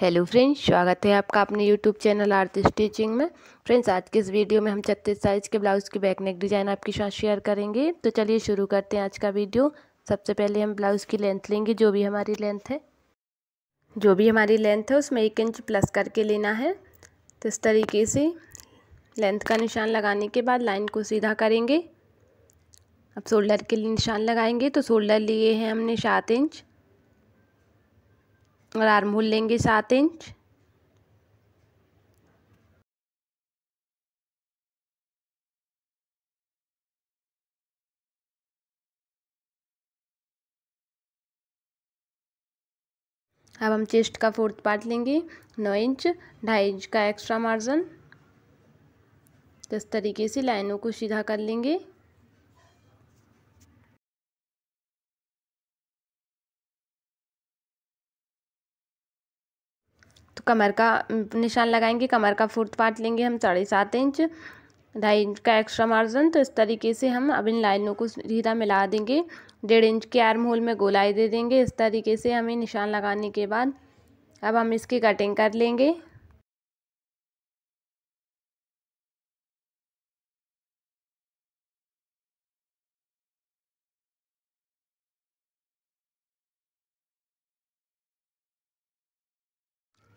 hello friends स्वागत है आपका अपने यूट्यूब चैनल आर्ट स्टिचिंग में फ्रेंड्स आज के इस वीडियो में हम छत्तीस साइज़ के ब्लाउज़ की बैक नेक डिज़ाइन आपके साथ शेयर करेंगे तो चलिए शुरू करते हैं आज का वीडियो सबसे पहले हम ब्लाउज़ की लेंथ लेंगे जो भी हमारी लेंथ है जो भी हमारी लेंथ है उसमें एक इंच प्लस करके लेना है तो इस तरीके से लेंथ का निशान लगाने के बाद लाइन को सीधा करेंगे अब शोल्डर के लिए निशान लगाएंगे तो शोल्डर लिए हैं हमने सात इंच और आर्म होल लेंगे सात इंच अब हम चेस्ट का फोर्थ पार्ट लेंगे नौ इंच ढाई इंच का एक्स्ट्रा मार्जन इस तरीके से लाइनों को सीधा कर लेंगे कमर का निशान लगाएंगे कमर का फोर्थ पार्ट लेंगे हम साढ़े सात इंच ढाई इंच का एक्स्ट्रा मार्जिन तो इस तरीके से हम अब इन लाइनों को सीधा मिला देंगे डेढ़ इंच के आर्म होल में गोलाई दे देंगे इस तरीके से हमें निशान लगाने के बाद अब हम इसकी कटिंग कर लेंगे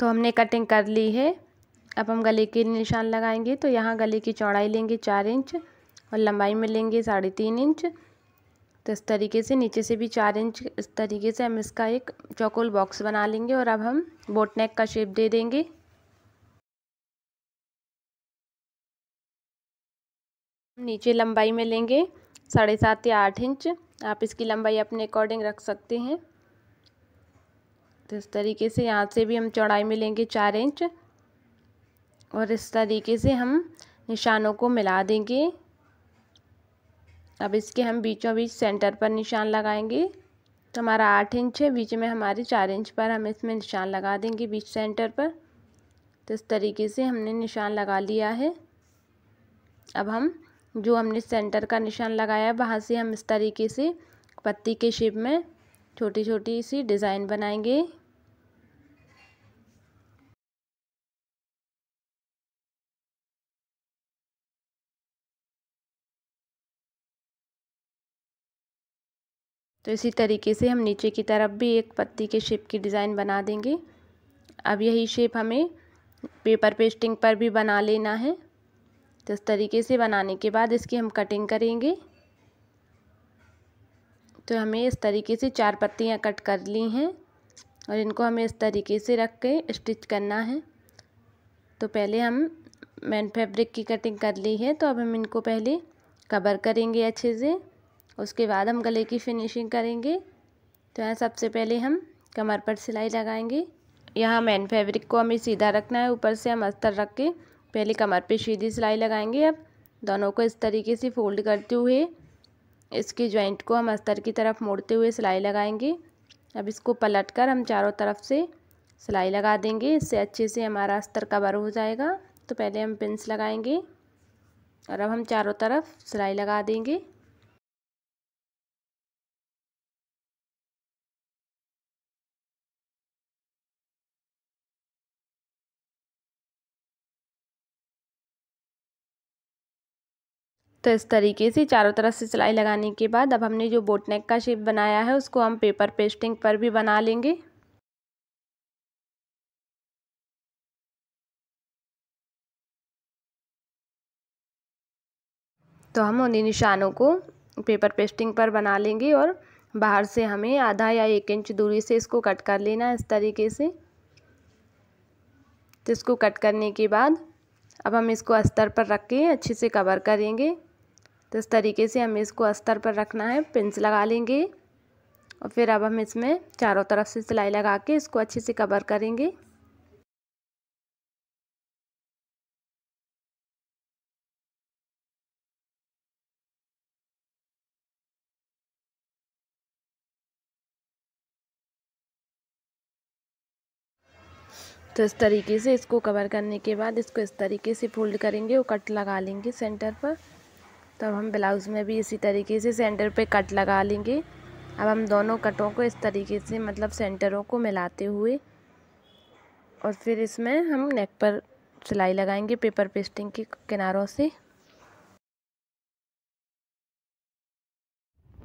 तो हमने कटिंग कर ली है अब हम गले के निशान लगाएंगे तो यहाँ गले की चौड़ाई लेंगे चार इंच और लंबाई में लेंगे साढ़े तीन इंच तो इस तरीके से नीचे से भी चार इंच इस तरीके से हम इसका एक चौकोल बॉक्स बना लेंगे और अब हम बोट नेक का शेप दे देंगे नीचे लंबाई में लेंगे साढ़े सात या आठ इंच आप इसकी लंबाई अपने अकॉर्डिंग रख सकते हैं तो इस तरीके से यहाँ से भी हम चौड़ाई में लेंगे चार इंच और इस तरीके से हम निशानों को मिला देंगे अब इसके हम बीचों बीच सेंटर पर निशान लगाएंगे तो हमारा आठ इंच है बीच में हमारे चार इंच पर हम इसमें निशान लगा देंगे बीच सेंटर पर तो इस तरीके से हमने निशान लगा लिया है अब हम जो हमने सेंटर का निशान लगाया वहाँ से हम इस तरीके से पत्ती के शेप में छोटी छोटी सी डिज़ाइन बनाएंगे तो इसी तरीके से हम नीचे की तरफ भी एक पत्ती के शेप की डिज़ाइन बना देंगे अब यही शेप हमें पेपर पेस्टिंग पर भी बना लेना है तो इस तरीके से बनाने के बाद इसकी हम कटिंग करेंगे तो हमें इस तरीके से चार पत्तियाँ कट कर ली हैं और इनको हमें इस तरीके से रख के स्टिच करना है तो पहले हम मैन फैब्रिक की कटिंग कर ली है तो अब हम इनको पहले कवर करेंगे अच्छे से उसके बाद हम गले की फिनिशिंग करेंगे तो यहाँ सबसे पहले हम कमर पर सिलाई लगाएंगे यहाँ मैन फैब्रिक को हमें सीधा रखना है ऊपर से हम अस्तर रख के पहले कमर पे सीधी सिलाई लगाएंगे अब दोनों को इस तरीके से फोल्ड करते हुए इसके ज्वाइंट को हम अस्तर की तरफ मोड़ते हुए सिलाई लगाएंगे अब इसको पलट कर हम चारों तरफ से सिलाई लगा देंगे इससे अच्छे से हमारा अस्तर कवर हो जाएगा तो पहले हम पिंस लगाएंगे और अब हम चारों तरफ सिलाई लगा देंगे तो इस तरीके से चारों तरफ से सिलाई लगाने के बाद अब हमने जो बोट नेक का शेप बनाया है उसको हम पेपर पेस्टिंग पर भी बना लेंगे तो हम उन्हीं निशानों को पेपर पेस्टिंग पर बना लेंगे और बाहर से हमें आधा या एक इंच दूरी से इसको कट कर लेना इस तरीके से तो इसको कट करने के बाद अब हम इसको अस्तर पर रख के अच्छे से कवर करेंगे तो इस तरीके से हमें इसको अस्तर पर रखना है पिंस लगा लेंगे और फिर अब हम इसमें चारों तरफ से सिलाई लगा के इसको अच्छे से कवर करेंगे तो इस तरीके से इसको कवर करने के बाद इसको इस तरीके से फोल्ड करेंगे और कट लगा लेंगे सेंटर पर तो अब हम ब्लाउज़ में भी इसी तरीके से सेंटर पे कट लगा लेंगे अब हम दोनों कटों को इस तरीके से मतलब सेंटरों को मिलाते हुए और फिर इसमें हम नेक पर सिलाई लगाएंगे पेपर पेस्टिंग के किनारों से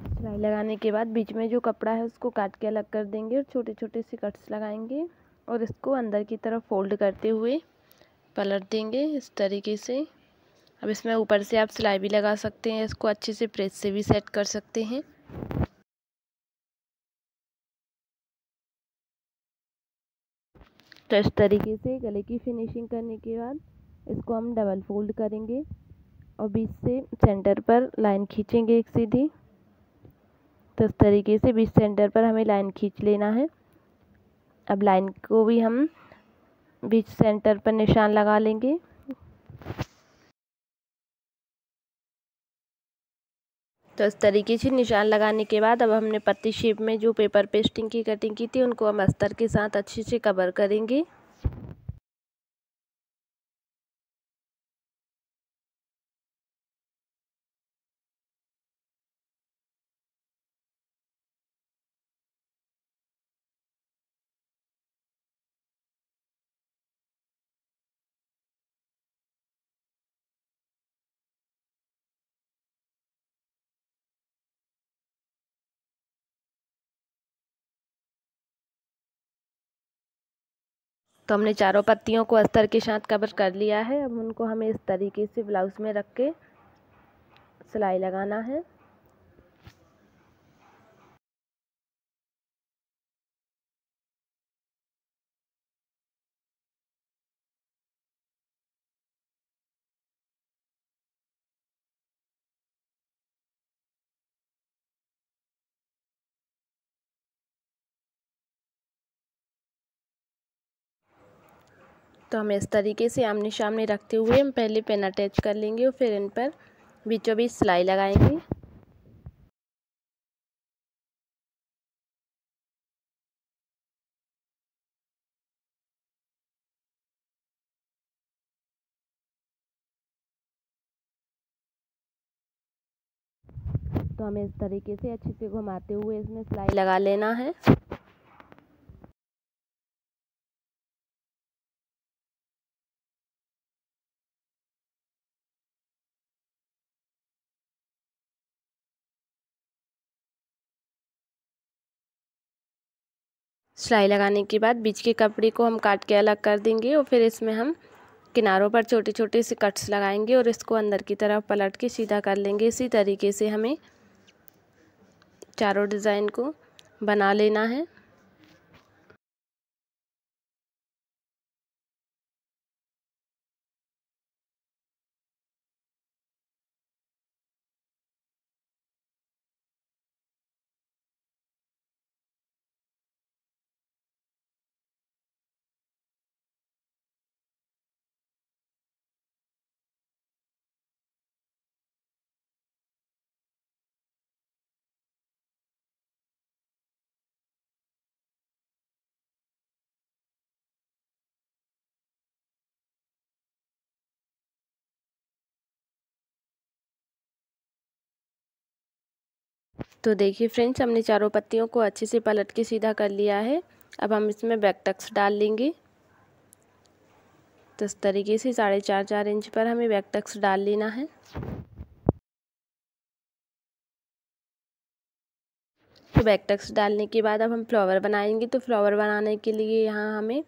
सिलाई लगाने के बाद बीच में जो कपड़ा है उसको काट के अलग कर देंगे और छोटे छोटे से कट्स लगाएंगे और इसको अंदर की तरफ फोल्ड करते हुए पलट देंगे इस तरीके से अब इसमें ऊपर से आप सिलाई भी लगा सकते हैं इसको अच्छे से प्रेस से भी सेट कर सकते हैं तो इस तरीके से गले की फिनिशिंग करने के बाद इसको हम डबल फोल्ड करेंगे और बीच से सेंटर पर लाइन खींचेंगे एक सीधी तो इस तरीके से बीच सेंटर पर हमें लाइन खींच लेना है अब लाइन को भी हम बीच सेंटर पर निशान लगा लेंगे तो इस तरीके से निशान लगाने के बाद अब हमने पत्ती शेप में जो पेपर पेस्टिंग की कटिंग की थी उनको हम अस्तर के साथ अच्छे से कवर करेंगे तो हमने चारों पत्तियों को अस्तर के साथ कवर कर लिया है अब उनको हमें इस तरीके से ब्लाउज़ में रख के सिलाई लगाना है तो हमें इस तरीके से आमने सामने रखते हुए हम पहले पेन अटैच कर लेंगे और फिर इन पर बीचों बीच सिलाई लगाएंगे तो हमें इस तरीके से अच्छे से घुमाते हुए इसमें सिलाई लगा लेना है सिलाई लगाने के बाद बीच के कपड़े को हम काट के अलग कर देंगे और फिर इसमें हम किनारों पर छोटे छोटे से कट्स लगाएंगे और इसको अंदर की तरफ पलट के सीधा कर लेंगे इसी तरीके से हमें चारों डिज़ाइन को बना लेना है तो देखिए फ्रेंड्स हमने चारों पत्तियों को अच्छे से पलट के सीधा कर लिया है अब हम इसमें बैक टक्स डाल लेंगे तो इस तरीके से साढ़े चार चार इंच पर हमें बैक टक्स डाल लेना है तो बैक टक्स डालने के बाद अब हम फ्लावर बनाएंगे तो फ्लावर बनाने के लिए यहाँ हमें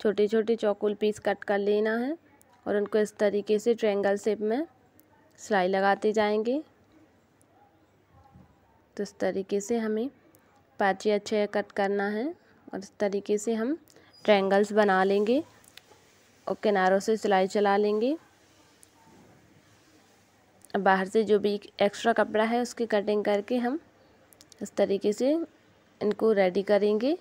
छोटे छोटे चौकुल पीस कट कर लेना है और उनको इस तरीके से ट्रेंगल शेप में सिलाई लगाते जाएंगे तो इस तरीके से हमें पाँच या छः कट करना है और इस तरीके से हम ट्रैंगल्स बना लेंगे और किनारों से सिलाई चला लेंगे बाहर से जो भी एक्स्ट्रा कपड़ा है उसकी कटिंग करके हम इस तरीके से इनको रेडी करेंगे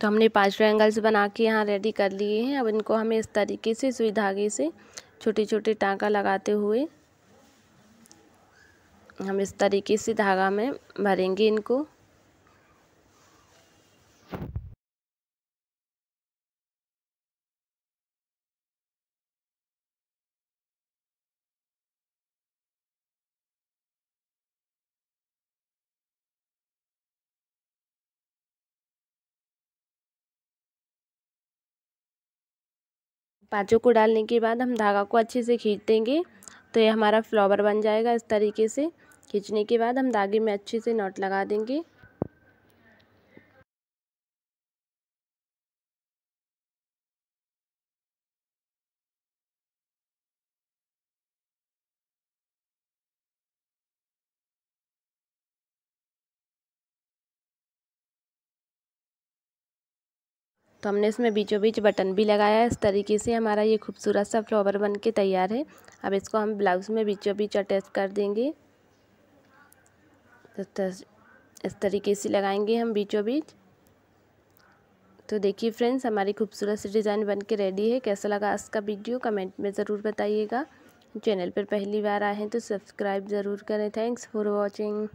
तो हमने पाँच ट्रायंगल्स बना के यहाँ रेडी कर लिए हैं अब इनको हमें इस तरीके से सुई धागे से छोटे छोटे टाँका लगाते हुए हम इस तरीके से धागा में भरेंगे इनको पाँचों को डालने के बाद हम धागा को अच्छे से खींच देंगे तो ये हमारा फ्लावर बन जाएगा इस तरीके से खींचने के बाद हम धागे में अच्छे से नॉट लगा देंगे तो हमने इसमें बीचों बीच बटन भी लगाया इस तरीके से हमारा ये खूबसूरत सा फ्लावर बन के तैयार है अब इसको हम ब्लाउज़ में बीचों बीच अटैच कर देंगे तो, तो इस तरीके से लगाएंगे हम बीचों बीच तो देखिए फ्रेंड्स हमारी खूबसूरत सी डिज़ाइन बन के रेडी है कैसा लगा इसका वीडियो कमेंट में ज़रूर बताइएगा चैनल पर पहली बार आए हैं तो सब्सक्राइब ज़रूर करें थैंक्स फॉर वॉचिंग